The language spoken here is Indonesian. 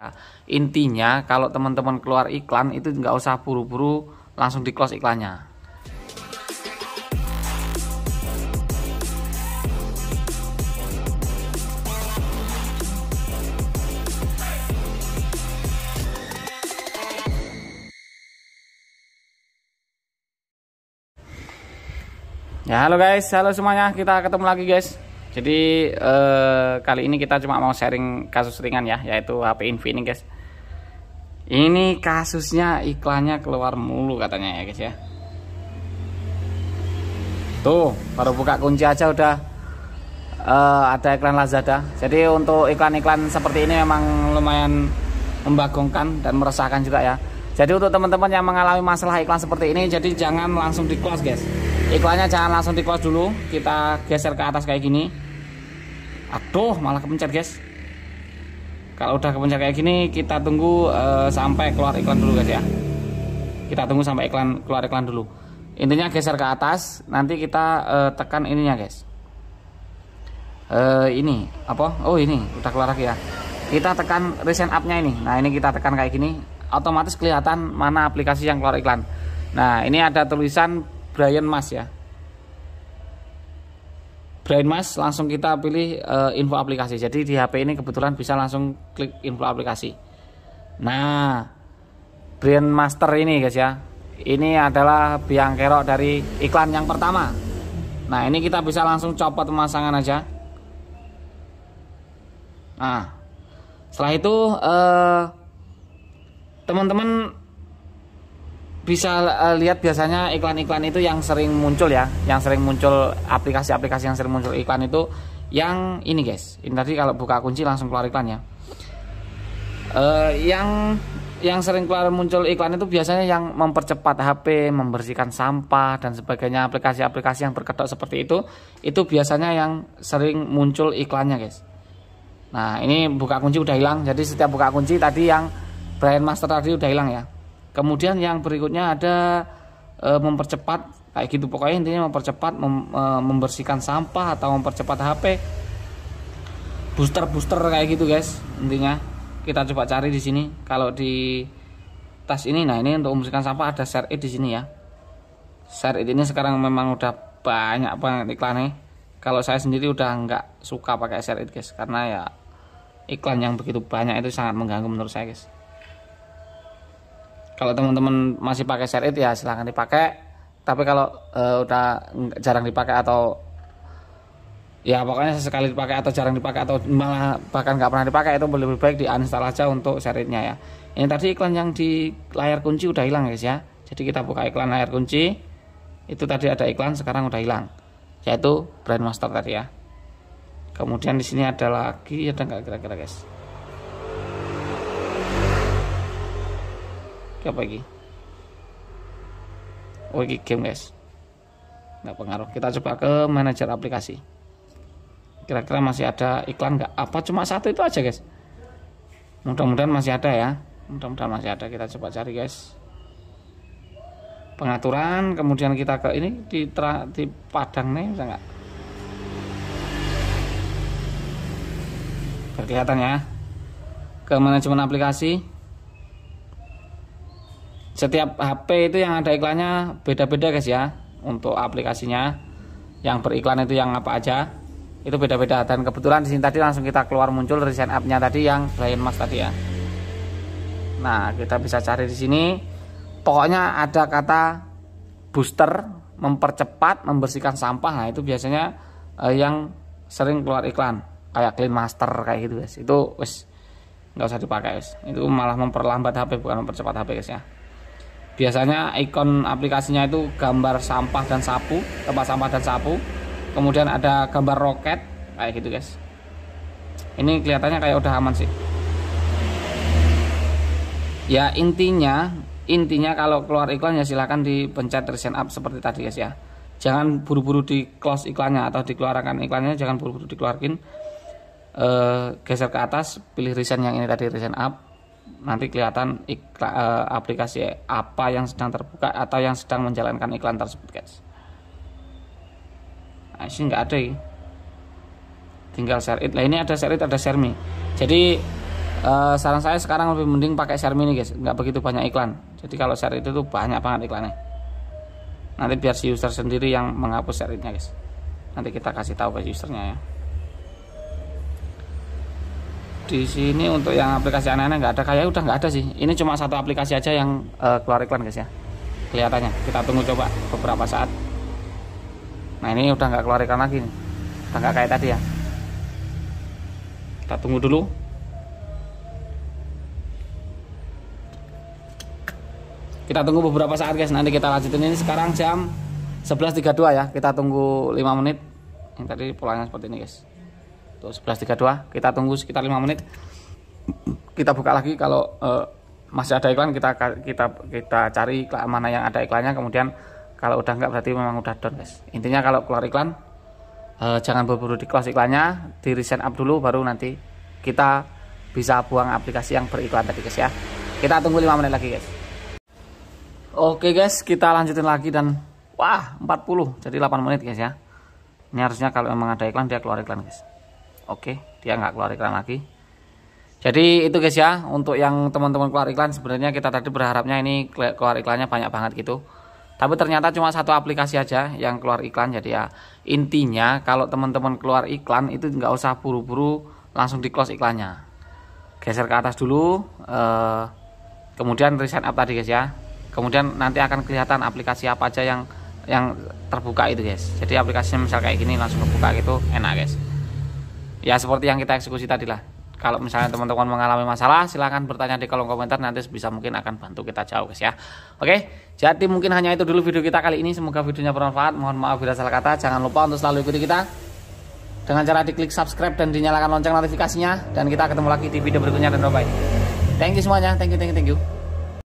Nah, intinya kalau teman-teman keluar iklan itu nggak usah buru-buru langsung di close iklannya. Ya halo guys, halo semuanya, kita ketemu lagi guys. Jadi eh, kali ini kita cuma mau sharing kasus ringan ya, yaitu HP Infinix guys. Ini kasusnya iklannya keluar mulu katanya ya guys ya. Tuh, baru buka kunci aja udah eh, ada iklan Lazada. Jadi untuk iklan-iklan seperti ini memang lumayan membagongkan dan meresahkan juga ya. Jadi untuk teman-teman yang mengalami masalah iklan seperti ini, jadi jangan langsung di close guys iklannya jangan langsung close dulu kita geser ke atas kayak gini aduh malah kepencet guys kalau udah kepencet kayak gini kita tunggu uh, sampai keluar iklan dulu guys ya kita tunggu sampai iklan keluar iklan dulu intinya geser ke atas nanti kita uh, tekan ininya guys uh, ini apa oh ini udah keluar lagi ya kita tekan recent up-nya ini nah ini kita tekan kayak gini otomatis kelihatan mana aplikasi yang keluar iklan nah ini ada tulisan Brian Mas ya Brian Mas langsung kita pilih uh, info aplikasi jadi di HP ini kebetulan bisa langsung klik info aplikasi nah Brian Master ini guys ya ini adalah biang kerok dari iklan yang pertama nah ini kita bisa langsung copot pemasangan aja nah setelah itu eh, teman-teman bisa uh, lihat biasanya iklan-iklan itu yang sering muncul ya, yang sering muncul aplikasi-aplikasi yang sering muncul iklan itu yang ini guys. Ini tadi kalau buka kunci langsung keluar iklan ya. Uh, yang yang sering keluar muncul iklan itu biasanya yang mempercepat HP, membersihkan sampah dan sebagainya aplikasi-aplikasi yang berkedok seperti itu itu biasanya yang sering muncul iklannya guys. Nah ini buka kunci udah hilang jadi setiap buka kunci tadi yang Brian Master tadi udah hilang ya kemudian yang berikutnya ada e, mempercepat kayak gitu pokoknya intinya mempercepat mem, e, membersihkan sampah atau mempercepat HP booster booster kayak gitu guys intinya kita coba cari di sini kalau di tas ini nah ini untuk membersihkan sampah ada share it di sini ya share it ini sekarang memang udah banyak banget iklannya kalau saya sendiri udah nggak suka pakai share it guys karena ya iklan yang begitu banyak itu sangat mengganggu menurut saya guys kalau teman-teman masih pakai share it ya silahkan dipakai tapi kalau uh, udah jarang dipakai atau ya pokoknya sesekali dipakai atau jarang dipakai atau malah bahkan nggak pernah dipakai itu lebih baik di uninstall aja untuk share itnya ya ini tadi iklan yang di layar kunci udah hilang guys ya jadi kita buka iklan layar kunci itu tadi ada iklan sekarang udah hilang yaitu brand master tadi ya kemudian di sini ada lagi ada nggak kira-kira guys apa lagi oh ini game guys nggak pengaruh kita coba ke manajer aplikasi kira-kira masih ada iklan nggak apa cuma satu itu aja guys mudah-mudahan masih ada ya mudah-mudahan masih ada kita coba cari guys pengaturan kemudian kita ke ini di, tra, di padang nih bisa nggak kelihatan ya. ke manajemen aplikasi setiap HP itu yang ada iklannya beda-beda guys ya untuk aplikasinya yang beriklan itu yang apa aja itu beda-beda dan kebetulan di sini tadi langsung kita keluar muncul resign up-nya tadi yang lain Mas tadi ya. Nah, kita bisa cari di sini pokoknya ada kata booster mempercepat membersihkan sampah. Nah, itu biasanya eh, yang sering keluar iklan kayak clean master kayak gitu guys. Itu wes nggak usah dipakai guys. Itu malah memperlambat HP bukan mempercepat HP guys ya biasanya ikon aplikasinya itu gambar sampah dan sapu tempat sampah dan sapu kemudian ada gambar roket kayak gitu guys ini kelihatannya kayak udah aman sih ya intinya intinya kalau keluar iklan ya silahkan dipencet recent up seperti tadi guys ya jangan buru-buru di close iklannya atau dikeluarkan iklannya jangan buru-buru dikeluarkan e, geser ke atas pilih recent yang ini tadi recent up nanti kelihatan ikla, e, aplikasi apa yang sedang terbuka atau yang sedang menjalankan iklan tersebut guys nah, ini nggak ada ya. tinggal share it lah ini ada share it ada share me jadi e, saran saya sekarang lebih mending pakai share me ini guys nggak begitu banyak iklan jadi kalau share it itu banyak banget iklannya nanti biar si user sendiri yang menghapus share itnya guys nanti kita kasih tahu ke usernya ya di sini untuk yang aplikasi anak-anak nggak ada kayak udah nggak ada sih ini cuma satu aplikasi aja yang uh, keluar iklan guys ya kelihatannya kita tunggu coba beberapa saat nah ini udah nggak keluar iklan lagi nih. udah nggak kayak tadi ya kita tunggu dulu kita tunggu beberapa saat guys nanti kita lanjutin ini sekarang jam 11.32 ya kita tunggu 5 menit yang tadi polanya seperti ini guys untuk 11.32 kita tunggu sekitar 5 menit kita buka lagi kalau uh, masih ada iklan kita kita kita cari iklan mana yang ada iklannya kemudian kalau udah nggak berarti memang udah down guys intinya kalau keluar iklan uh, jangan buru-buru di close iklannya di resign up dulu baru nanti kita bisa buang aplikasi yang beriklan tadi guys ya kita tunggu 5 menit lagi guys oke guys kita lanjutin lagi dan wah 40 jadi 8 menit guys ya ini harusnya kalau memang ada iklan dia keluar iklan guys oke dia nggak keluar iklan lagi jadi itu guys ya untuk yang teman-teman keluar iklan sebenarnya kita tadi berharapnya ini keluar iklannya banyak banget gitu tapi ternyata cuma satu aplikasi aja yang keluar iklan jadi ya intinya kalau teman-teman keluar iklan itu nggak usah buru-buru langsung di close iklannya geser ke atas dulu eh, kemudian reset up tadi guys ya kemudian nanti akan kelihatan aplikasi apa aja yang yang terbuka itu guys jadi aplikasinya misal kayak gini langsung terbuka gitu enak guys ya seperti yang kita eksekusi tadi lah kalau misalnya teman-teman mengalami masalah silahkan bertanya di kolom komentar nanti bisa mungkin akan bantu kita jauh guys ya oke jadi mungkin hanya itu dulu video kita kali ini semoga videonya bermanfaat mohon maaf bila salah kata jangan lupa untuk selalu ikuti kita dengan cara diklik subscribe dan dinyalakan lonceng notifikasinya dan kita ketemu lagi di video berikutnya dan bye thank you semuanya thank you thank you thank you